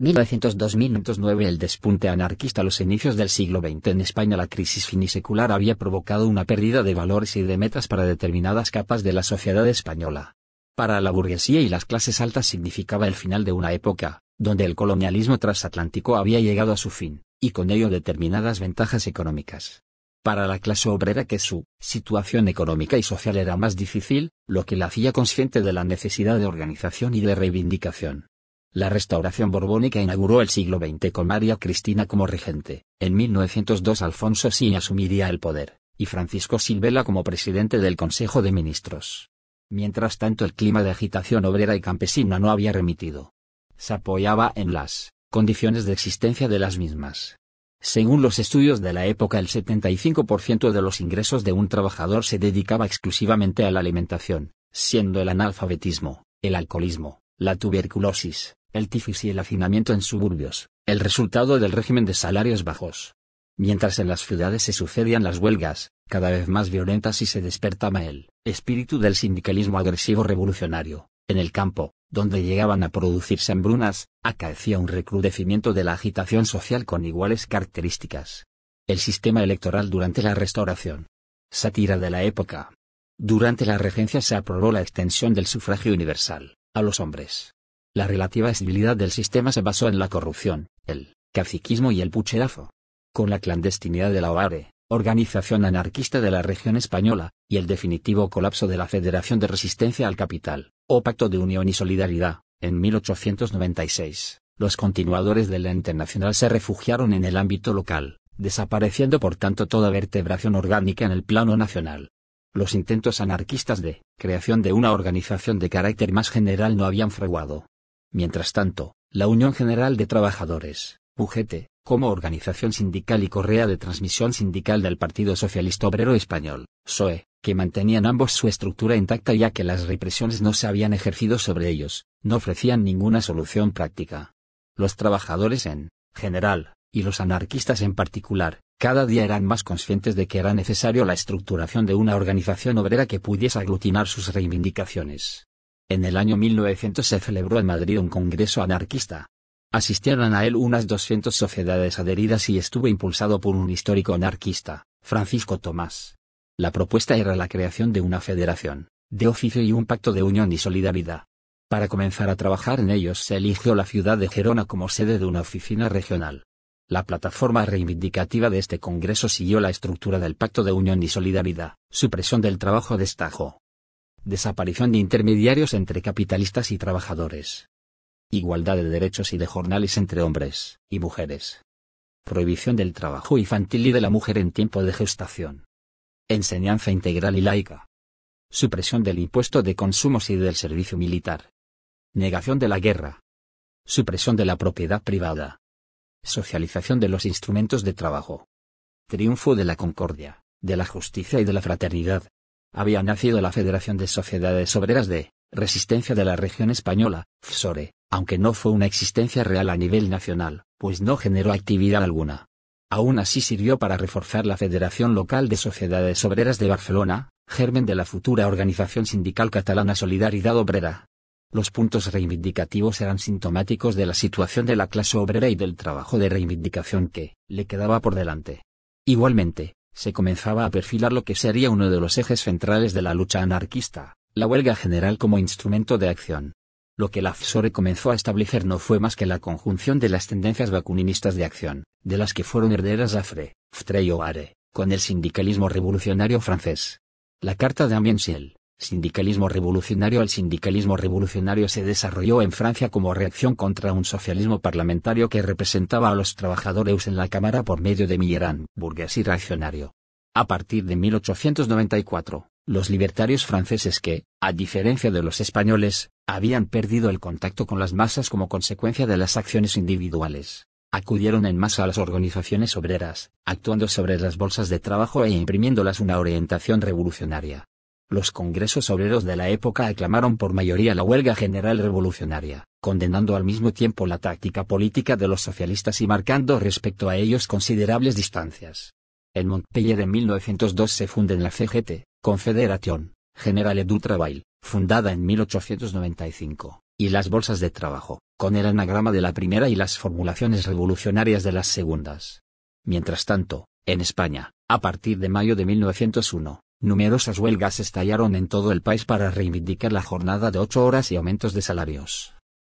1902-1909 El despunte anarquista A los inicios del siglo XX en España la crisis finisecular había provocado una pérdida de valores y de metas para determinadas capas de la sociedad española. Para la burguesía y las clases altas significaba el final de una época, donde el colonialismo transatlántico había llegado a su fin, y con ello determinadas ventajas económicas. Para la clase obrera que su situación económica y social era más difícil, lo que la hacía consciente de la necesidad de organización y de reivindicación. La restauración borbónica inauguró el siglo XX con María Cristina como regente. En 1902 Alfonso sí asumiría el poder, y Francisco Silvela como presidente del Consejo de Ministros. Mientras tanto el clima de agitación obrera y campesina no había remitido. Se apoyaba en las condiciones de existencia de las mismas. Según los estudios de la época, el 75% de los ingresos de un trabajador se dedicaba exclusivamente a la alimentación, siendo el analfabetismo, el alcoholismo, la tuberculosis, el tifus y el hacinamiento en suburbios, el resultado del régimen de salarios bajos. Mientras en las ciudades se sucedían las huelgas, cada vez más violentas y se despertaba el espíritu del sindicalismo agresivo revolucionario, en el campo, donde llegaban a producirse hambrunas, acaecía un recrudecimiento de la agitación social con iguales características. El sistema electoral durante la Restauración. Sátira de la época. Durante la regencia se aprobó la extensión del sufragio universal, a los hombres, la relativa estabilidad del sistema se basó en la corrupción, el caciquismo y el pucherazo. Con la clandestinidad de la OARE, organización anarquista de la región española, y el definitivo colapso de la Federación de Resistencia al Capital, o Pacto de Unión y Solidaridad, en 1896, los continuadores de la Internacional se refugiaron en el ámbito local, desapareciendo por tanto toda vertebración orgánica en el plano nacional. Los intentos anarquistas de creación de una organización de carácter más general no habían fraguado, Mientras tanto, la Unión General de Trabajadores, UGT, como organización sindical y correa de transmisión sindical del Partido Socialista Obrero Español, SOE, que mantenían ambos su estructura intacta ya que las represiones no se habían ejercido sobre ellos, no ofrecían ninguna solución práctica. Los trabajadores en general, y los anarquistas en particular, cada día eran más conscientes de que era necesario la estructuración de una organización obrera que pudiese aglutinar sus reivindicaciones. En el año 1900 se celebró en Madrid un congreso anarquista. Asistieron a él unas 200 sociedades adheridas y estuvo impulsado por un histórico anarquista, Francisco Tomás. La propuesta era la creación de una federación, de oficio y un pacto de unión y solidaridad. Para comenzar a trabajar en ellos se eligió la ciudad de Gerona como sede de una oficina regional. La plataforma reivindicativa de este Congreso siguió la estructura del Pacto de Unión y Solidaridad, supresión del trabajo de desaparición de intermediarios entre capitalistas y trabajadores, igualdad de derechos y de jornales entre hombres y mujeres, prohibición del trabajo infantil y de la mujer en tiempo de gestación, enseñanza integral y laica, supresión del impuesto de consumos y del servicio militar, negación de la guerra, supresión de la propiedad privada, socialización de los instrumentos de trabajo, triunfo de la concordia, de la justicia y de la fraternidad, había nacido la Federación de Sociedades Obreras de Resistencia de la Región Española, FSORE, aunque no fue una existencia real a nivel nacional, pues no generó actividad alguna. Aún así sirvió para reforzar la Federación Local de Sociedades Obreras de Barcelona, germen de la futura organización sindical catalana Solidaridad Obrera. Los puntos reivindicativos eran sintomáticos de la situación de la clase obrera y del trabajo de reivindicación que le quedaba por delante. Igualmente, se comenzaba a perfilar lo que sería uno de los ejes centrales de la lucha anarquista, la huelga general como instrumento de acción. Lo que la e comenzó a establecer no fue más que la conjunción de las tendencias vacuninistas de acción, de las que fueron herederas AFRE, FTRE y OARE, con el sindicalismo revolucionario francés. La Carta de Amiensiel. Sindicalismo revolucionario El sindicalismo revolucionario se desarrolló en Francia como reacción contra un socialismo parlamentario que representaba a los trabajadores en la Cámara por medio de Millerán burgués y reaccionario. A partir de 1894, los libertarios franceses que, a diferencia de los españoles, habían perdido el contacto con las masas como consecuencia de las acciones individuales, acudieron en masa a las organizaciones obreras, actuando sobre las bolsas de trabajo e imprimiéndolas una orientación revolucionaria. Los congresos obreros de la época aclamaron por mayoría la huelga general revolucionaria, condenando al mismo tiempo la táctica política de los socialistas y marcando respecto a ellos considerables distancias. En Montpellier en 1902 se funden la CGT, Confederación General du Travail, fundada en 1895, y las bolsas de trabajo, con el anagrama de la primera y las formulaciones revolucionarias de las segundas. Mientras tanto, en España, a partir de mayo de 1901, Numerosas huelgas estallaron en todo el país para reivindicar la jornada de ocho horas y aumentos de salarios.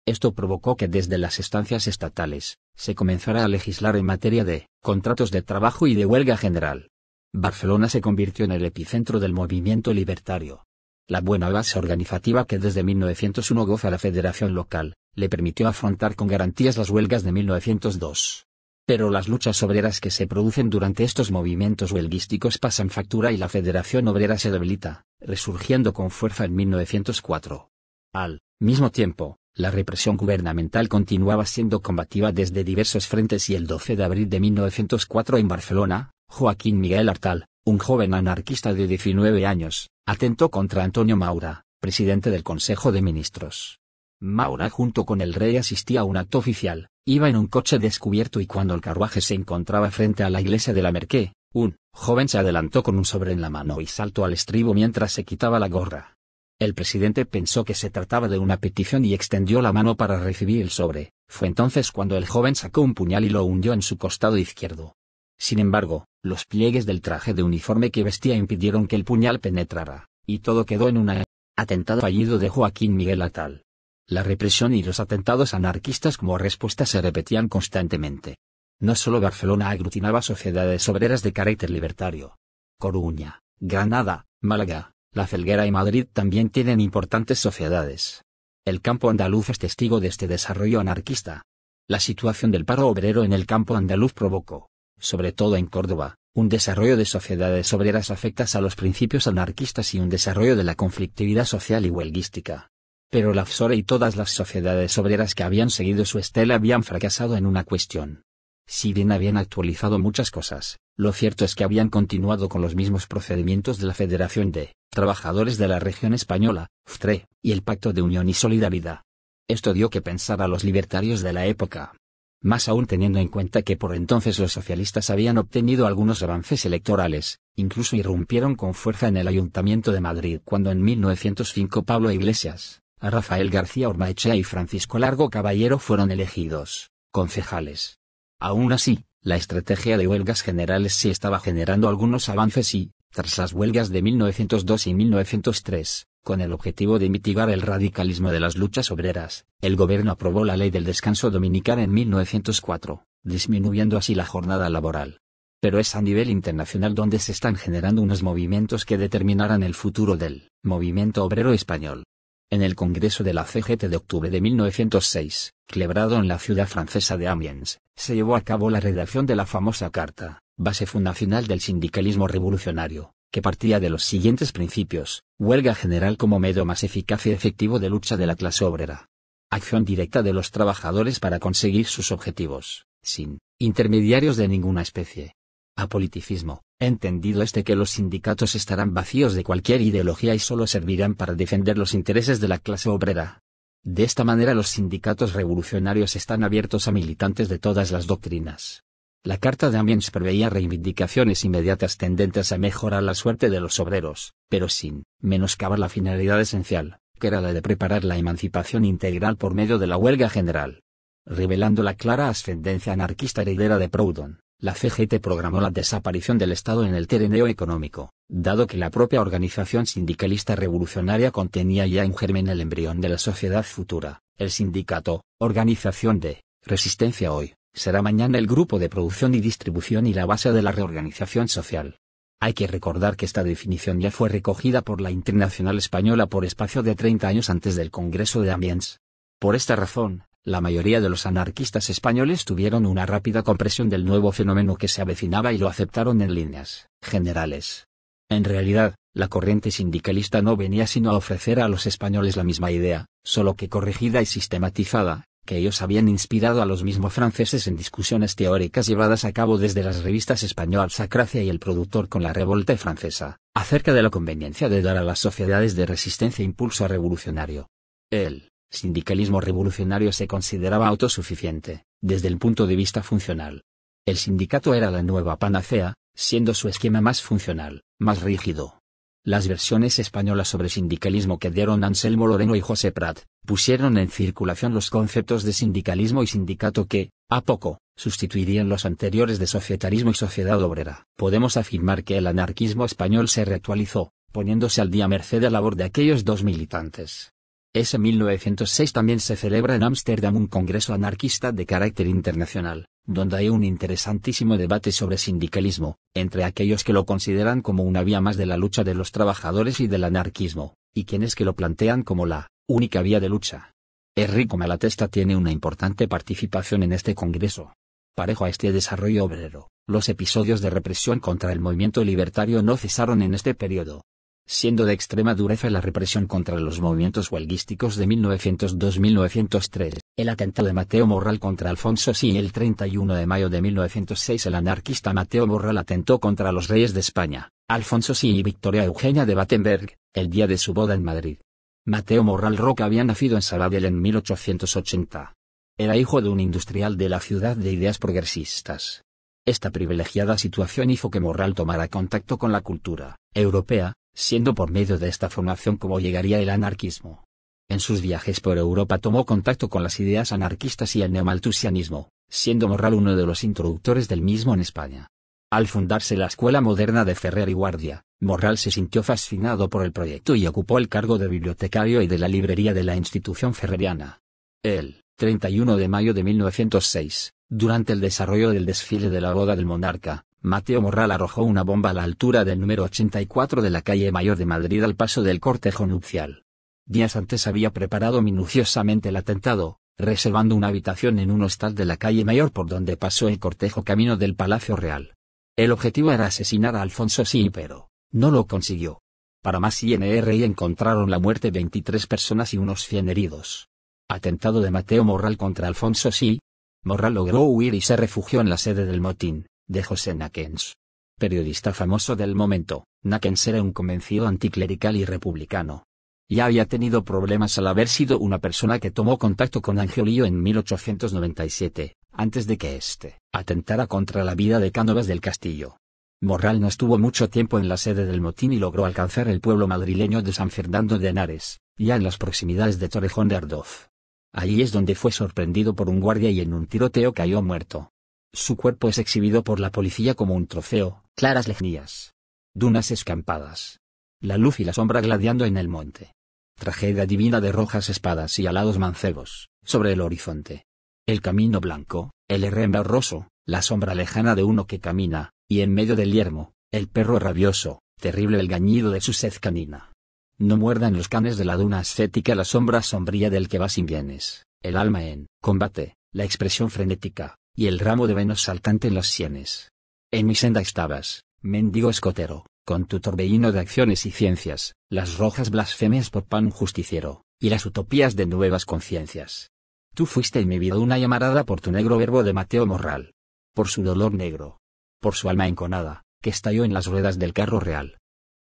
Esto provocó que desde las estancias estatales, se comenzara a legislar en materia de contratos de trabajo y de huelga general. Barcelona se convirtió en el epicentro del movimiento libertario. La buena base organizativa que desde 1901 goza la Federación Local, le permitió afrontar con garantías las huelgas de 1902 pero las luchas obreras que se producen durante estos movimientos huelguísticos pasan factura y la Federación Obrera se debilita, resurgiendo con fuerza en 1904. Al mismo tiempo, la represión gubernamental continuaba siendo combativa desde diversos frentes y el 12 de abril de 1904 en Barcelona, Joaquín Miguel Artal, un joven anarquista de 19 años, atentó contra Antonio Maura, presidente del Consejo de Ministros. Maura junto con el rey asistía a un acto oficial, iba en un coche descubierto y cuando el carruaje se encontraba frente a la iglesia de la Merqué, un joven se adelantó con un sobre en la mano y saltó al estribo mientras se quitaba la gorra. El presidente pensó que se trataba de una petición y extendió la mano para recibir el sobre. Fue entonces cuando el joven sacó un puñal y lo hundió en su costado izquierdo. Sin embargo, los pliegues del traje de uniforme que vestía impidieron que el puñal penetrara, y todo quedó en un atentado fallido de Joaquín Miguel Atal. La represión y los atentados anarquistas como respuesta se repetían constantemente. No solo Barcelona aglutinaba sociedades obreras de carácter libertario. Coruña, Granada, Málaga, La Felguera y Madrid también tienen importantes sociedades. El campo andaluz es testigo de este desarrollo anarquista. La situación del paro obrero en el campo andaluz provocó, sobre todo en Córdoba, un desarrollo de sociedades obreras afectas a los principios anarquistas y un desarrollo de la conflictividad social y huelguística. Pero la FSOR e y todas las sociedades obreras que habían seguido su estela habían fracasado en una cuestión. Si bien habían actualizado muchas cosas, lo cierto es que habían continuado con los mismos procedimientos de la Federación de Trabajadores de la Región Española, FTRE, y el Pacto de Unión y Solidaridad. Esto dio que pensar a los libertarios de la época. Más aún teniendo en cuenta que por entonces los socialistas habían obtenido algunos avances electorales, incluso irrumpieron con fuerza en el Ayuntamiento de Madrid cuando en 1905 Pablo Iglesias, Rafael García Ormaechea y Francisco Largo Caballero fueron elegidos concejales. Aún así, la estrategia de huelgas generales sí estaba generando algunos avances y, tras las huelgas de 1902 y 1903, con el objetivo de mitigar el radicalismo de las luchas obreras, el gobierno aprobó la ley del descanso dominical en 1904, disminuyendo así la jornada laboral. Pero es a nivel internacional donde se están generando unos movimientos que determinarán el futuro del movimiento obrero español en el Congreso de la CGT de octubre de 1906, celebrado en la ciudad francesa de Amiens, se llevó a cabo la redacción de la famosa Carta, base fundacional del sindicalismo revolucionario, que partía de los siguientes principios, huelga general como medio más eficaz y efectivo de lucha de la clase obrera. Acción directa de los trabajadores para conseguir sus objetivos, sin intermediarios de ninguna especie a politicismo, entendido este que los sindicatos estarán vacíos de cualquier ideología y solo servirán para defender los intereses de la clase obrera. De esta manera los sindicatos revolucionarios están abiertos a militantes de todas las doctrinas. La Carta de Amiens preveía reivindicaciones inmediatas tendentes a mejorar la suerte de los obreros, pero sin menoscabar la finalidad esencial, que era la de preparar la emancipación integral por medio de la huelga general. Revelando la clara ascendencia anarquista heredera de Proudhon, la CGT programó la desaparición del Estado en el terreno económico, dado que la propia organización sindicalista revolucionaria contenía ya en germen el embrión de la sociedad futura. El sindicato, organización de resistencia hoy, será mañana el grupo de producción y distribución y la base de la reorganización social. Hay que recordar que esta definición ya fue recogida por la Internacional Española por espacio de 30 años antes del Congreso de Amiens. Por esta razón, la mayoría de los anarquistas españoles tuvieron una rápida compresión del nuevo fenómeno que se avecinaba y lo aceptaron en líneas generales. En realidad, la corriente sindicalista no venía sino a ofrecer a los españoles la misma idea, solo que corregida y sistematizada, que ellos habían inspirado a los mismos franceses en discusiones teóricas llevadas a cabo desde las revistas español Sacracia y El Productor con la Revolta Francesa, acerca de la conveniencia de dar a las sociedades de resistencia impulso revolucionario. El sindicalismo revolucionario se consideraba autosuficiente, desde el punto de vista funcional. El sindicato era la nueva panacea, siendo su esquema más funcional, más rígido. Las versiones españolas sobre sindicalismo que dieron Anselmo Loreno y José Prat, pusieron en circulación los conceptos de sindicalismo y sindicato que, a poco, sustituirían los anteriores de societarismo y sociedad obrera. Podemos afirmar que el anarquismo español se reactualizó, poniéndose al día merced a la labor de aquellos dos militantes. Ese 1906 también se celebra en Ámsterdam un congreso anarquista de carácter internacional, donde hay un interesantísimo debate sobre sindicalismo, entre aquellos que lo consideran como una vía más de la lucha de los trabajadores y del anarquismo, y quienes que lo plantean como la única vía de lucha. Enrico Malatesta tiene una importante participación en este congreso. Parejo a este desarrollo obrero, los episodios de represión contra el movimiento libertario no cesaron en este periodo, siendo de extrema dureza la represión contra los movimientos huelguísticos de 1902-1903, el atentado de Mateo Morral contra Alfonso Sí el 31 de mayo de 1906 el anarquista Mateo Morral atentó contra los reyes de España, Alfonso Sí y Victoria Eugenia de Battenberg, el día de su boda en Madrid. Mateo Morral Roca había nacido en Sabadell en 1880. Era hijo de un industrial de la ciudad de ideas progresistas. Esta privilegiada situación hizo que Morral tomara contacto con la cultura europea, siendo por medio de esta formación como llegaría el anarquismo. En sus viajes por Europa tomó contacto con las ideas anarquistas y el neomalthusianismo, siendo Morral uno de los introductores del mismo en España. Al fundarse la Escuela Moderna de Ferrer y Guardia, Morral se sintió fascinado por el proyecto y ocupó el cargo de bibliotecario y de la librería de la institución ferreriana. El 31 de mayo de 1906, durante el desarrollo del desfile de la boda del monarca, Mateo Morral arrojó una bomba a la altura del número 84 de la calle Mayor de Madrid al paso del cortejo nupcial. Días antes había preparado minuciosamente el atentado, reservando una habitación en un hostal de la calle Mayor por donde pasó el cortejo camino del Palacio Real. El objetivo era asesinar a Alfonso sí, pero no lo consiguió. Para más INRI encontraron la muerte 23 personas y unos 100 heridos. Atentado de Mateo Morral contra Alfonso sí. Morral logró huir y se refugió en la sede del motín de José Nakens. Periodista famoso del momento, Nakens era un convencido anticlerical y republicano. Ya había tenido problemas al haber sido una persona que tomó contacto con Angiolillo en 1897, antes de que éste atentara contra la vida de Cánovas del Castillo. Morral no estuvo mucho tiempo en la sede del motín y logró alcanzar el pueblo madrileño de San Fernando de Henares, ya en las proximidades de Torrejón de Ardoz. Allí es donde fue sorprendido por un guardia y en un tiroteo cayó muerto. Su cuerpo es exhibido por la policía como un trofeo, claras lejanías. Dunas escampadas. La luz y la sombra gladiando en el monte. Tragedia divina de rojas espadas y alados mancebos, sobre el horizonte. El camino blanco, el herrembroso roso, la sombra lejana de uno que camina, y en medio del yermo, el perro rabioso, terrible el gañido de su sed canina. No muerdan los canes de la duna ascética la sombra sombría del que va sin bienes, el alma en combate, la expresión frenética, y el ramo de venos saltante en las sienes. En mi senda estabas, mendigo escotero, con tu torbellino de acciones y ciencias, las rojas blasfemias por pan justiciero, y las utopías de nuevas conciencias. Tú fuiste en mi vida una llamarada por tu negro verbo de Mateo Morral. Por su dolor negro. Por su alma enconada, que estalló en las ruedas del carro real.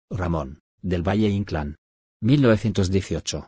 Ramón, del Valle Inclán. 1918.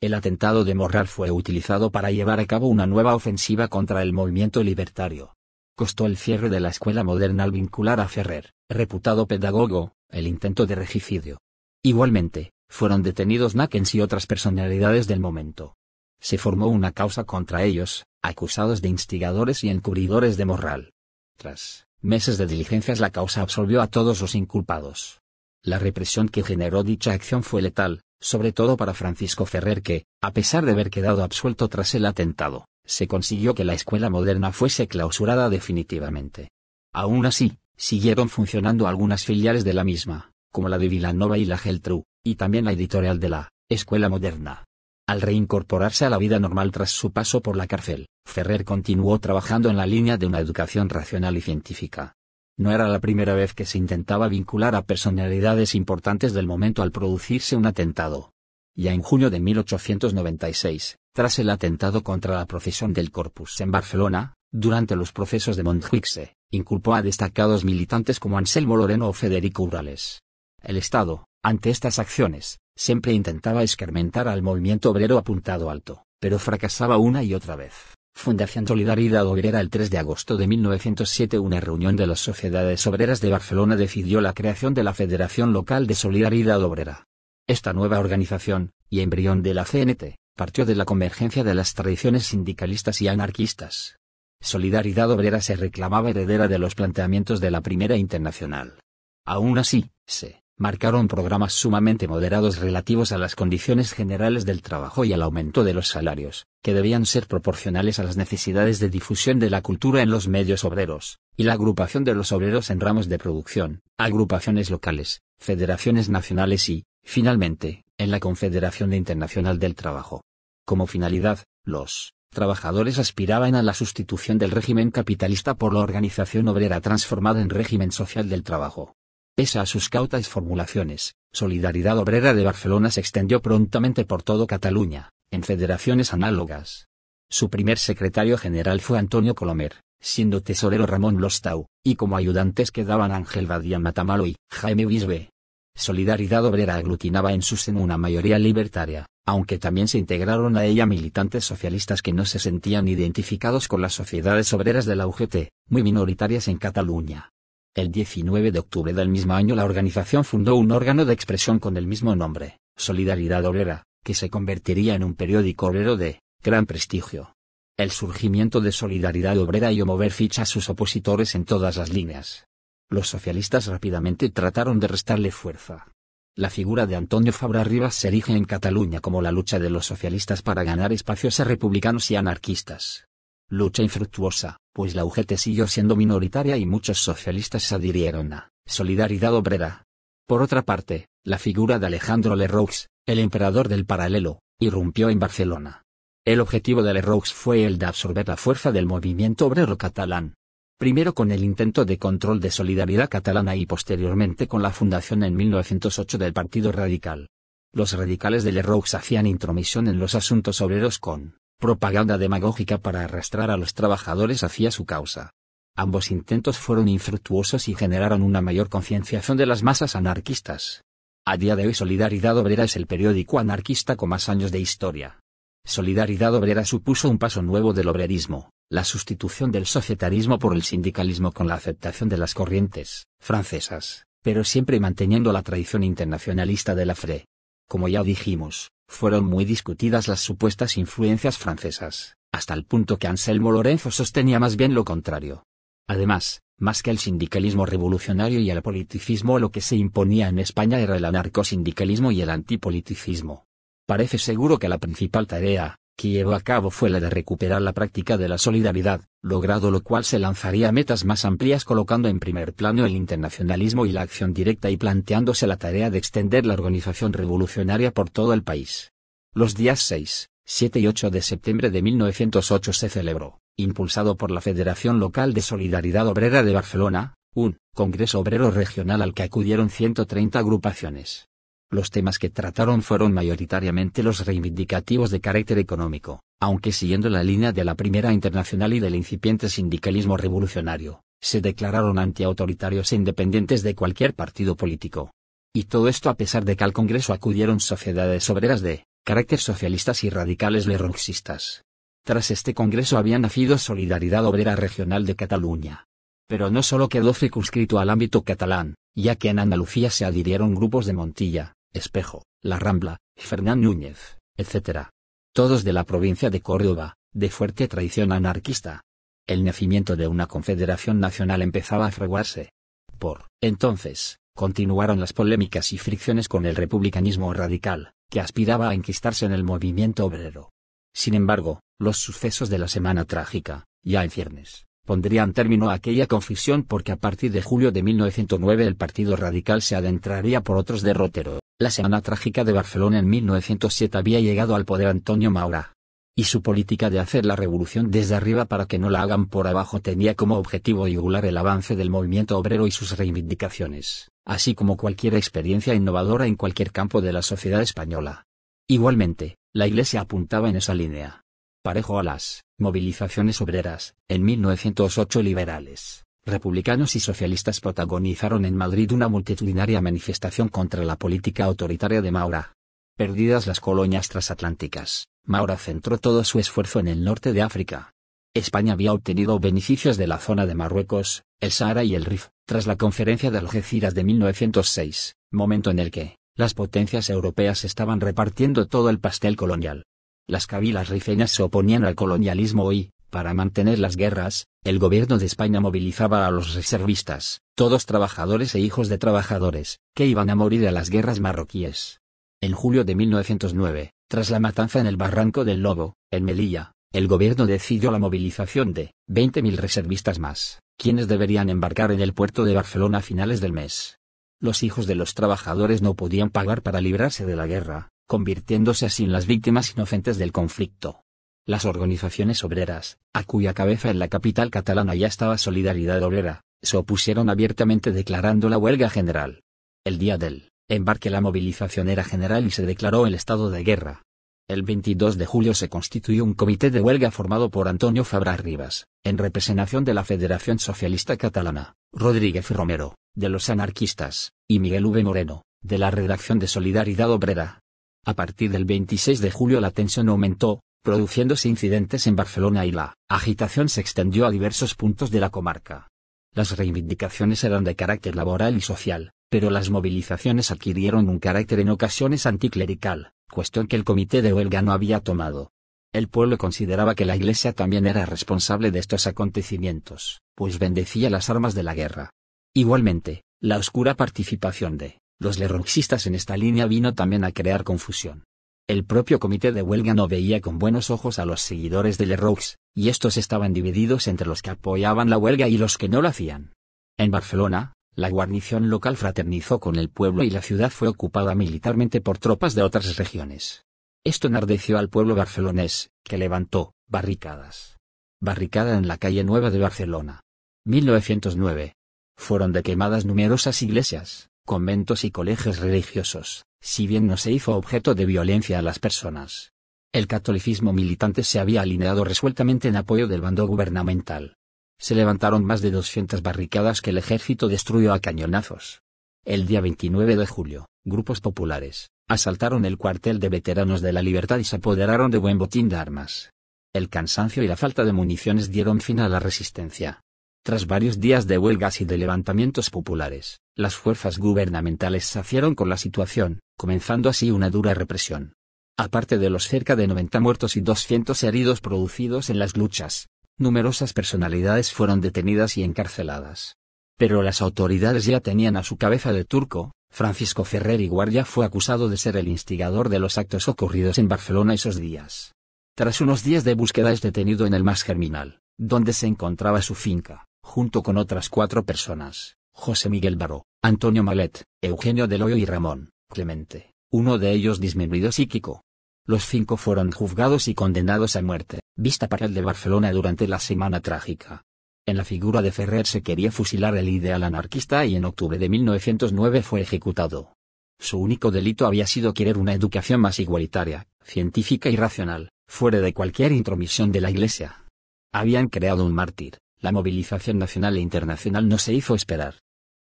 El atentado de Morral fue utilizado para llevar a cabo una nueva ofensiva contra el movimiento libertario. Costó el cierre de la escuela moderna al vincular a Ferrer, reputado pedagogo, el intento de regicidio. Igualmente, fueron detenidos Nackens y otras personalidades del momento. Se formó una causa contra ellos, acusados de instigadores y encubridores de Morral. Tras meses de diligencias la causa absolvió a todos los inculpados. La represión que generó dicha acción fue letal, sobre todo para Francisco Ferrer que, a pesar de haber quedado absuelto tras el atentado, se consiguió que la escuela moderna fuese clausurada definitivamente. Aún así, siguieron funcionando algunas filiales de la misma, como la de Vilanova y la Geltrú, y también la editorial de la Escuela Moderna. Al reincorporarse a la vida normal tras su paso por la cárcel, Ferrer continuó trabajando en la línea de una educación racional y científica, no era la primera vez que se intentaba vincular a personalidades importantes del momento al producirse un atentado. Ya en junio de 1896, tras el atentado contra la procesión del Corpus en Barcelona, durante los procesos de Montjuicse, inculpó a destacados militantes como Anselmo Loreno o Federico Urales. El Estado, ante estas acciones, siempre intentaba escarmentar al movimiento obrero apuntado alto, pero fracasaba una y otra vez. Fundación Solidaridad Obrera el 3 de agosto de 1907 una reunión de las sociedades obreras de Barcelona decidió la creación de la Federación Local de Solidaridad Obrera. Esta nueva organización, y embrión de la CNT, partió de la convergencia de las tradiciones sindicalistas y anarquistas. Solidaridad Obrera se reclamaba heredera de los planteamientos de la Primera Internacional. Aún así, se marcaron programas sumamente moderados relativos a las condiciones generales del trabajo y al aumento de los salarios, que debían ser proporcionales a las necesidades de difusión de la cultura en los medios obreros, y la agrupación de los obreros en ramos de producción, agrupaciones locales, federaciones nacionales y, finalmente, en la Confederación Internacional del Trabajo. Como finalidad, los trabajadores aspiraban a la sustitución del régimen capitalista por la organización obrera transformada en régimen social del trabajo Pese a sus cautas formulaciones, Solidaridad Obrera de Barcelona se extendió prontamente por todo Cataluña, en federaciones análogas. Su primer secretario general fue Antonio Colomer, siendo tesorero Ramón Lostau, y como ayudantes quedaban Ángel Vadía Matamalo y Jaime Bisbe. Solidaridad Obrera aglutinaba en su seno una mayoría libertaria, aunque también se integraron a ella militantes socialistas que no se sentían identificados con las sociedades obreras de la UGT, muy minoritarias en Cataluña. El 19 de octubre del mismo año la organización fundó un órgano de expresión con el mismo nombre, Solidaridad Obrera, que se convertiría en un periódico obrero de gran prestigio. El surgimiento de Solidaridad Obrera y mover ficha a sus opositores en todas las líneas. Los socialistas rápidamente trataron de restarle fuerza. La figura de Antonio Fabra Rivas se erige en Cataluña como la lucha de los socialistas para ganar espacios a republicanos y anarquistas. Lucha infructuosa, pues la UGT siguió siendo minoritaria y muchos socialistas se adhirieron a Solidaridad Obrera. Por otra parte, la figura de Alejandro Lerroux, el emperador del paralelo, irrumpió en Barcelona. El objetivo de Lerroux fue el de absorber la fuerza del movimiento obrero catalán. Primero con el intento de control de Solidaridad Catalana y posteriormente con la fundación en 1908 del Partido Radical. Los radicales de Lerroux hacían intromisión en los asuntos obreros con propaganda demagógica para arrastrar a los trabajadores hacia su causa. Ambos intentos fueron infructuosos y generaron una mayor concienciación de las masas anarquistas. A día de hoy Solidaridad Obrera es el periódico anarquista con más años de historia. Solidaridad Obrera supuso un paso nuevo del obrerismo, la sustitución del societarismo por el sindicalismo con la aceptación de las corrientes francesas, pero siempre manteniendo la tradición internacionalista de la FRE. Como ya dijimos, fueron muy discutidas las supuestas influencias francesas, hasta el punto que Anselmo Lorenzo sostenía más bien lo contrario. Además, más que el sindicalismo revolucionario y el politicismo lo que se imponía en España era el anarcosindicalismo y el antipoliticismo. Parece seguro que la principal tarea, que llevó a cabo fue la de recuperar la práctica de la solidaridad, logrado lo cual se lanzaría metas más amplias colocando en primer plano el internacionalismo y la acción directa y planteándose la tarea de extender la organización revolucionaria por todo el país. Los días 6, 7 y 8 de septiembre de 1908 se celebró, impulsado por la Federación Local de Solidaridad Obrera de Barcelona, un Congreso Obrero Regional al que acudieron 130 agrupaciones, los temas que trataron fueron mayoritariamente los reivindicativos de carácter económico, aunque siguiendo la línea de la Primera Internacional y del incipiente sindicalismo revolucionario, se declararon antiautoritarios e independientes de cualquier partido político. Y todo esto a pesar de que al Congreso acudieron sociedades obreras de carácter socialistas y radicales lerroxistas. Tras este Congreso había nacido Solidaridad Obrera Regional de Cataluña. Pero no solo quedó circunscrito al ámbito catalán, ya que en Andalucía se adhirieron grupos de Montilla, Espejo, La Rambla, Fernán Núñez, etc. Todos de la provincia de Córdoba, de fuerte traición anarquista. El nacimiento de una confederación nacional empezaba a fraguarse. Por entonces, continuaron las polémicas y fricciones con el republicanismo radical, que aspiraba a enquistarse en el movimiento obrero. Sin embargo, los sucesos de la semana trágica, ya en ciernes, pondrían término a aquella confusión porque a partir de julio de 1909 el Partido Radical se adentraría por otros derroteros. La semana trágica de Barcelona en 1907 había llegado al poder Antonio Maura. Y su política de hacer la revolución desde arriba para que no la hagan por abajo tenía como objetivo yugular el avance del movimiento obrero y sus reivindicaciones, así como cualquier experiencia innovadora en cualquier campo de la sociedad española. Igualmente, la Iglesia apuntaba en esa línea parejo a las movilizaciones obreras, en 1908 liberales, republicanos y socialistas protagonizaron en Madrid una multitudinaria manifestación contra la política autoritaria de Maura. Perdidas las colonias transatlánticas, Maura centró todo su esfuerzo en el norte de África. España había obtenido beneficios de la zona de Marruecos, el Sahara y el Rif, tras la conferencia de Algeciras de 1906, momento en el que las potencias europeas estaban repartiendo todo el pastel colonial. Las cabilas rifeñas se oponían al colonialismo y, para mantener las guerras, el gobierno de España movilizaba a los reservistas, todos trabajadores e hijos de trabajadores, que iban a morir a las guerras marroquíes. En julio de 1909, tras la matanza en el Barranco del Lobo, en Melilla, el gobierno decidió la movilización de 20.000 reservistas más, quienes deberían embarcar en el puerto de Barcelona a finales del mes. Los hijos de los trabajadores no podían pagar para librarse de la guerra, convirtiéndose así en las víctimas inocentes del conflicto. Las organizaciones obreras, a cuya cabeza en la capital catalana ya estaba Solidaridad Obrera, se opusieron abiertamente declarando la huelga general. El día del embarque la movilización era general y se declaró el estado de guerra. El 22 de julio se constituyó un comité de huelga formado por Antonio Fabra Rivas, en representación de la Federación Socialista Catalana, Rodríguez Romero, de los anarquistas, y Miguel V. Moreno, de la redacción de Solidaridad Obrera, a partir del 26 de julio la tensión aumentó, produciéndose incidentes en Barcelona y la agitación se extendió a diversos puntos de la comarca. Las reivindicaciones eran de carácter laboral y social, pero las movilizaciones adquirieron un carácter en ocasiones anticlerical, cuestión que el comité de huelga no había tomado. El pueblo consideraba que la Iglesia también era responsable de estos acontecimientos, pues bendecía las armas de la guerra. Igualmente, la oscura participación de los lerroxistas en esta línea vino también a crear confusión. El propio comité de huelga no veía con buenos ojos a los seguidores de Lerroux, y estos estaban divididos entre los que apoyaban la huelga y los que no la hacían. En Barcelona, la guarnición local fraternizó con el pueblo y la ciudad fue ocupada militarmente por tropas de otras regiones. Esto enardeció al pueblo barcelonés, que levantó barricadas. Barricada en la calle Nueva de Barcelona. 1909. Fueron de quemadas numerosas iglesias, conventos y colegios religiosos, si bien no se hizo objeto de violencia a las personas. El catolicismo militante se había alineado resueltamente en apoyo del bando gubernamental. Se levantaron más de 200 barricadas que el ejército destruyó a cañonazos. El día 29 de julio, grupos populares, asaltaron el cuartel de veteranos de la libertad y se apoderaron de buen botín de armas. El cansancio y la falta de municiones dieron fin a la resistencia. Tras varios días de huelgas y de levantamientos populares, las fuerzas gubernamentales saciaron con la situación, comenzando así una dura represión. Aparte de los cerca de 90 muertos y 200 heridos producidos en las luchas, numerosas personalidades fueron detenidas y encarceladas. Pero las autoridades ya tenían a su cabeza de turco, Francisco Ferrer y Guardia fue acusado de ser el instigador de los actos ocurridos en Barcelona esos días. Tras unos días de búsqueda es detenido en el Mas Germinal, donde se encontraba su finca junto con otras cuatro personas, José Miguel Baró, Antonio Malet, Eugenio Deloyo y Ramón Clemente, uno de ellos disminuido psíquico. Los cinco fueron juzgados y condenados a muerte, vista para el de Barcelona durante la Semana Trágica. En la figura de Ferrer se quería fusilar el ideal anarquista y en octubre de 1909 fue ejecutado. Su único delito había sido querer una educación más igualitaria, científica y racional, fuera de cualquier intromisión de la Iglesia. Habían creado un mártir, la movilización nacional e internacional no se hizo esperar.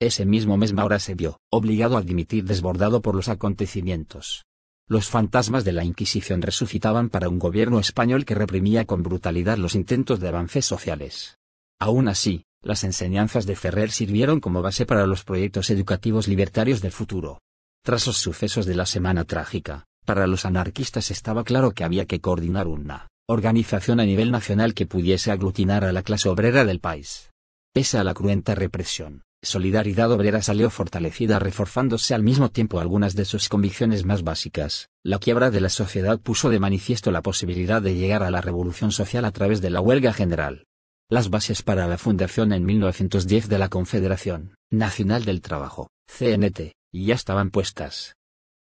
Ese mismo mes Maura se vio, obligado a dimitir desbordado por los acontecimientos. Los fantasmas de la Inquisición resucitaban para un gobierno español que reprimía con brutalidad los intentos de avances sociales. Aún así, las enseñanzas de Ferrer sirvieron como base para los proyectos educativos libertarios del futuro. Tras los sucesos de la Semana Trágica, para los anarquistas estaba claro que había que coordinar una organización a nivel nacional que pudiese aglutinar a la clase obrera del país. Pese a la cruenta represión, Solidaridad Obrera salió fortalecida reforzándose al mismo tiempo algunas de sus convicciones más básicas. La quiebra de la sociedad puso de manifiesto la posibilidad de llegar a la revolución social a través de la huelga general. Las bases para la fundación en 1910 de la Confederación Nacional del Trabajo, CNT, ya estaban puestas.